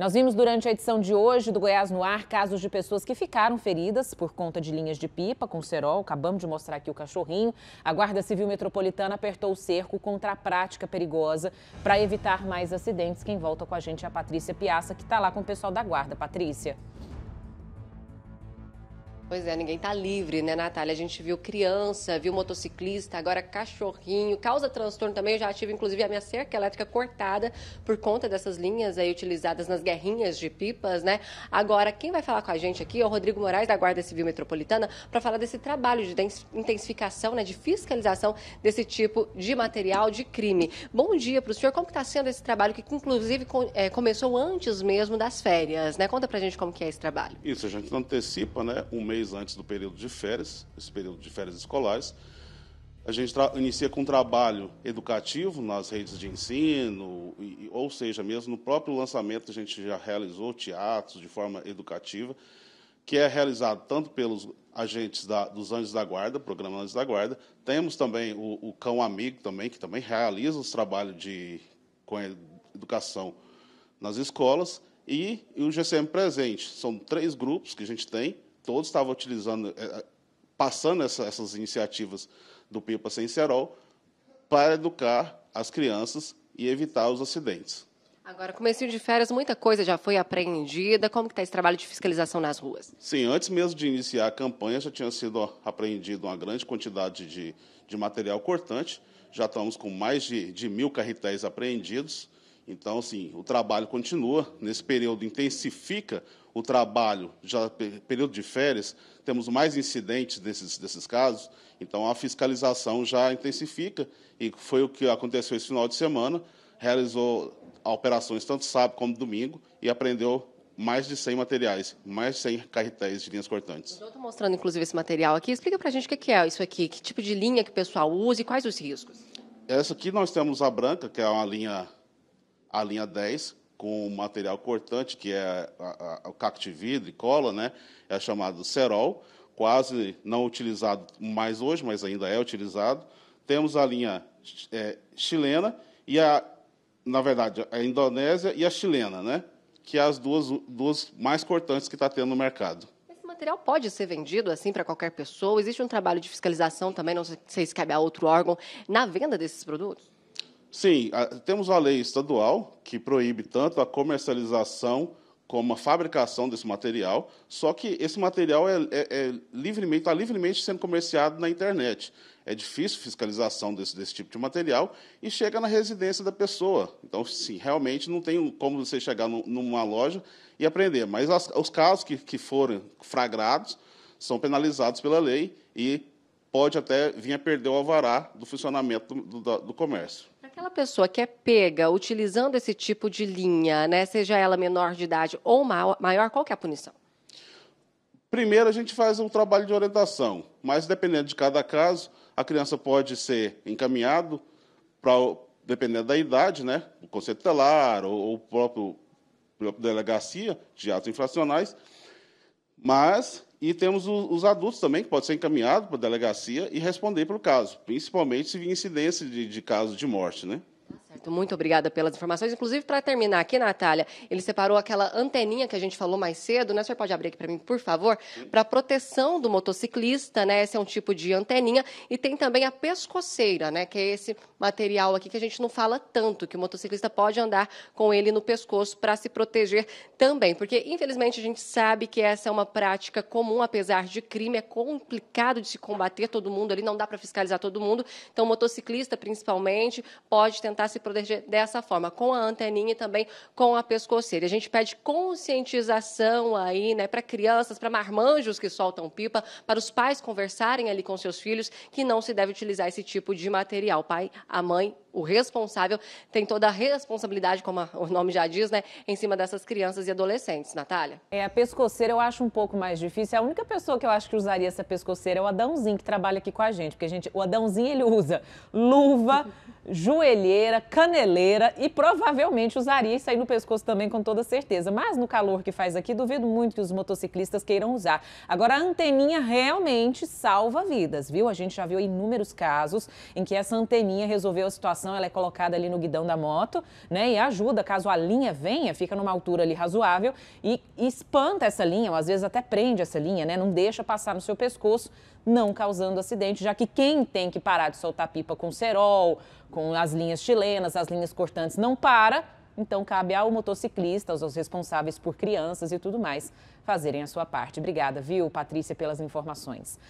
Nós vimos durante a edição de hoje do Goiás no Ar casos de pessoas que ficaram feridas por conta de linhas de pipa com cerol. Acabamos de mostrar aqui o cachorrinho. A Guarda Civil Metropolitana apertou o cerco contra a prática perigosa para evitar mais acidentes. Quem volta com a gente é a Patrícia Piaça, que está lá com o pessoal da Guarda. Patrícia. Pois é, ninguém está livre, né, Natália? A gente viu criança, viu motociclista, agora cachorrinho. Causa transtorno também. Eu já tive, inclusive, a minha cerca elétrica cortada por conta dessas linhas aí utilizadas nas guerrinhas de pipas, né? Agora, quem vai falar com a gente aqui é o Rodrigo Moraes, da Guarda Civil Metropolitana, para falar desse trabalho de intensificação, né, de fiscalização desse tipo de material de crime. Bom dia para o senhor. Como está sendo esse trabalho que, inclusive, com, é, começou antes mesmo das férias, né? Conta para a gente como que é esse trabalho. Isso, a gente antecipa, né, um mês mês antes do período de férias, esse período de férias escolares. A gente inicia com um trabalho educativo nas redes de ensino, e, ou seja, mesmo no próprio lançamento a gente já realizou teatros de forma educativa, que é realizado tanto pelos agentes da, dos Anjos da Guarda, programa Anjos da Guarda. Temos também o, o Cão Amigo também, que também realiza os trabalhos de com educação nas escolas e o GCM Presente. São três grupos que a gente tem, todos estavam utilizando, eh, eh, passando essa, essas iniciativas do Pipa Sem Cerol para educar as crianças e evitar os acidentes. Agora, começo de férias, muita coisa já foi apreendida. Como que está esse trabalho de fiscalização nas ruas? Sim, antes mesmo de iniciar a campanha, já tinha sido apreendida uma grande quantidade de, de material cortante. Já estamos com mais de, de mil carretéis apreendidos. Então, assim, o trabalho continua, nesse período intensifica o trabalho, já período de férias, temos mais incidentes desses, desses casos, então a fiscalização já intensifica, e foi o que aconteceu esse final de semana, realizou operações tanto sábado como domingo e aprendeu mais de 100 materiais, mais de 100 carretéis de linhas cortantes. Eu estou mostrando, inclusive, esse material aqui. Explica para a gente o que é isso aqui, que tipo de linha que o pessoal usa e quais os riscos. Essa aqui nós temos a branca, que é uma linha a linha 10 com um material cortante, que é a, a, o e cola, né? é chamado cerol, quase não utilizado mais hoje, mas ainda é utilizado. Temos a linha é, chilena e a, na verdade, a indonésia e a chilena, né? que é as duas, duas mais cortantes que está tendo no mercado material pode ser vendido assim para qualquer pessoa? Existe um trabalho de fiscalização também, não sei se cabe a outro órgão, na venda desses produtos? Sim, temos uma lei estadual que proíbe tanto a comercialização como a fabricação desse material, só que esse material é, é, é livremente, está livremente sendo comerciado na internet. É difícil fiscalização desse, desse tipo de material e chega na residência da pessoa. Então, sim, realmente não tem como você chegar no, numa loja e aprender. Mas as, os casos que, que foram fragrados são penalizados pela lei e pode até vir a perder o alvará do funcionamento do, do, do comércio. Aquela pessoa que é pega utilizando esse tipo de linha, né, seja ela menor de idade ou maior, qual que é a punição? Primeiro, a gente faz um trabalho de orientação, mas dependendo de cada caso, a criança pode ser encaminhado para, dependendo da idade, né, o conceito telar ou, ou o próprio delegacia de atos infracionais, mas e temos os adultos também, que pode ser encaminhado para a delegacia e responder pelo caso, principalmente se vir incidência de, de caso de morte, né? muito obrigada pelas informações. Inclusive, para terminar aqui, Natália, ele separou aquela anteninha que a gente falou mais cedo, né? O senhor pode abrir aqui para mim, por favor? Para proteção do motociclista, né? Esse é um tipo de anteninha. E tem também a pescoceira, né? Que é esse material aqui que a gente não fala tanto, que o motociclista pode andar com ele no pescoço para se proteger também. Porque, infelizmente, a gente sabe que essa é uma prática comum, apesar de crime, é complicado de se combater todo mundo ali, não dá para fiscalizar todo mundo. Então, o motociclista, principalmente, pode tentar se proteger proteger dessa forma, com a anteninha e também com a pescoceira. A gente pede conscientização aí, né, para crianças, para marmanjos que soltam pipa, para os pais conversarem ali com seus filhos que não se deve utilizar esse tipo de material. pai, a mãe o responsável tem toda a responsabilidade, como a, o nome já diz, né, em cima dessas crianças e adolescentes, Natália. É, a pescoceira eu acho um pouco mais difícil. A única pessoa que eu acho que usaria essa pescoceira é o Adãozinho, que trabalha aqui com a gente, porque a gente, o Adãozinho ele usa luva, joelheira, caneleira e provavelmente usaria isso aí no pescoço também com toda certeza. Mas no calor que faz aqui, duvido muito que os motociclistas queiram usar. Agora a anteninha realmente salva vidas, viu? A gente já viu inúmeros casos em que essa anteninha resolveu a situação ela é colocada ali no guidão da moto, né? E ajuda caso a linha venha, fica numa altura ali razoável e, e espanta essa linha, ou às vezes até prende essa linha, né? Não deixa passar no seu pescoço, não causando acidente, já que quem tem que parar de soltar pipa com cerol, com as linhas chilenas, as linhas cortantes, não para, então, cabe ao motociclista, aos responsáveis por crianças e tudo mais, fazerem a sua parte. Obrigada, viu, Patrícia, pelas informações.